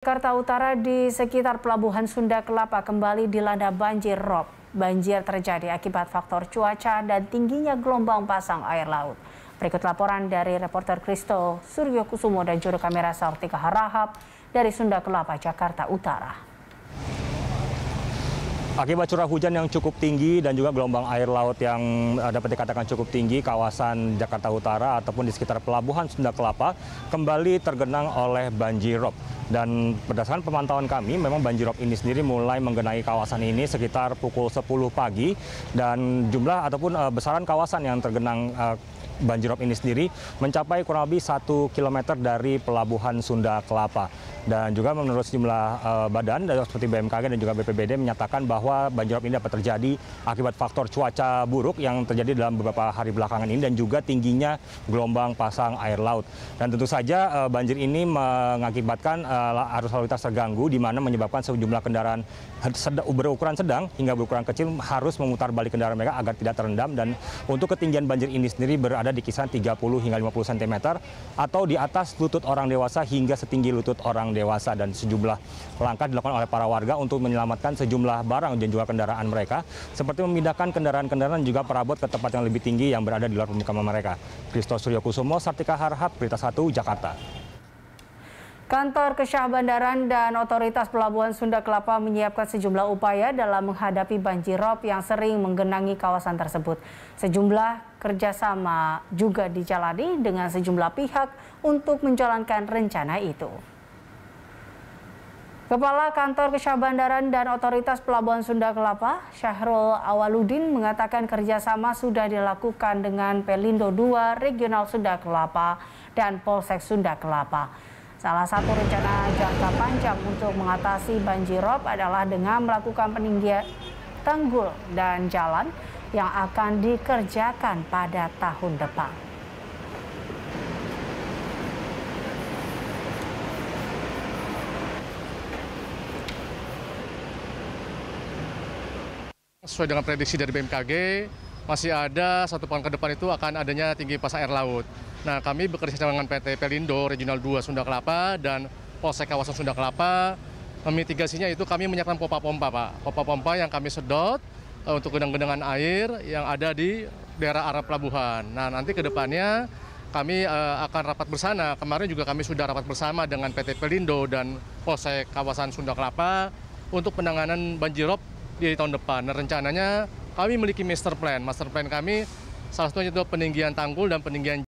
Jakarta Utara di sekitar Pelabuhan Sunda Kelapa kembali dilanda banjir rob. Banjir terjadi akibat faktor cuaca dan tingginya gelombang pasang air laut. Berikut laporan dari reporter Kristo Suryo Kusumo dan juru kamera Sartika Harahap dari Sunda Kelapa, Jakarta Utara. Akibat curah hujan yang cukup tinggi dan juga gelombang air laut yang eh, dapat dikatakan cukup tinggi, kawasan Jakarta Utara ataupun di sekitar pelabuhan Sunda Kelapa kembali tergenang oleh banjir rob. Dan berdasarkan pemantauan kami, memang banjirop ini sendiri mulai menggenangi kawasan ini sekitar pukul 10 pagi dan jumlah ataupun uh, besaran kawasan yang tergenang uh, eh, banjirop ini sendiri mencapai kurang lebih 1 km dari pelabuhan Sunda Kelapa. Dan juga menurut sejumlah uh, badan seperti BMKG dan juga BPBD menyatakan bahwa banjirop ini dapat terjadi akibat faktor cuaca buruk yang terjadi dalam beberapa hari belakangan ini dan juga tingginya gelombang pasang air laut. Dan tentu saja eh, banjir ini mengakibatkan eh, arus lalu lintas terganggu di mana menyebabkan sejumlah kendaraan berukuran sedang hingga berukuran kecil harus memutar balik kendaraan mereka agar tidak terendam dan untuk ketinggian banjir ini sendiri berada di kisaran 30 hingga 50 cm atau di atas lutut orang dewasa hingga setinggi lutut orang dewasa dewasa dan sejumlah langkah dilakukan oleh para warga untuk menyelamatkan sejumlah barang dan juga kendaraan mereka seperti memindahkan kendaraan-kendaraan juga perabot ke tempat yang lebih tinggi yang berada di luar pemukiman mereka. Kristo Suryokusumo, Sartika Harhab, Berita 1, Jakarta. Kantor Kesyah Bandaran dan Otoritas Pelabuhan Sunda Kelapa menyiapkan sejumlah upaya dalam menghadapi banjir rob yang sering menggenangi kawasan tersebut. Sejumlah kerjasama juga dijalani dengan sejumlah pihak untuk menjalankan rencana itu. Kepala Kantor Kesyabandaran dan Otoritas Pelabuhan Sunda Kelapa, Syahrul Awaludin mengatakan kerjasama sudah dilakukan dengan Pelindo II Regional Sunda Kelapa dan Polsek Sunda Kelapa. Salah satu rencana jangka panjang untuk mengatasi banjirop adalah dengan melakukan peninggian tanggul dan jalan yang akan dikerjakan pada tahun depan. sesuai dengan prediksi dari BMKG, masih ada satu tahun ke depan itu akan adanya tinggi pasang air laut. Nah, kami bekerja sama dengan PT Pelindo Regional 2 Sunda Kelapa dan Polsek Kawasan Sunda Kelapa. Memitigasinya itu kami menyiapkan pompa-pompa, Pak. Pompa-pompa yang kami sedot eh, untuk genangan-genangan air yang ada di daerah arah pelabuhan. Nah, nanti ke depannya kami uh, akan rapat bersama. Kemarin juga kami sudah rapat bersama dengan PT Pelindo dan Polsek Kawasan Sunda Kelapa untuk penanganan banjirop di tahun depan. Nah, rencananya kami memiliki master plan. Master plan kami salah satunya itu peninggian tanggul dan peninggian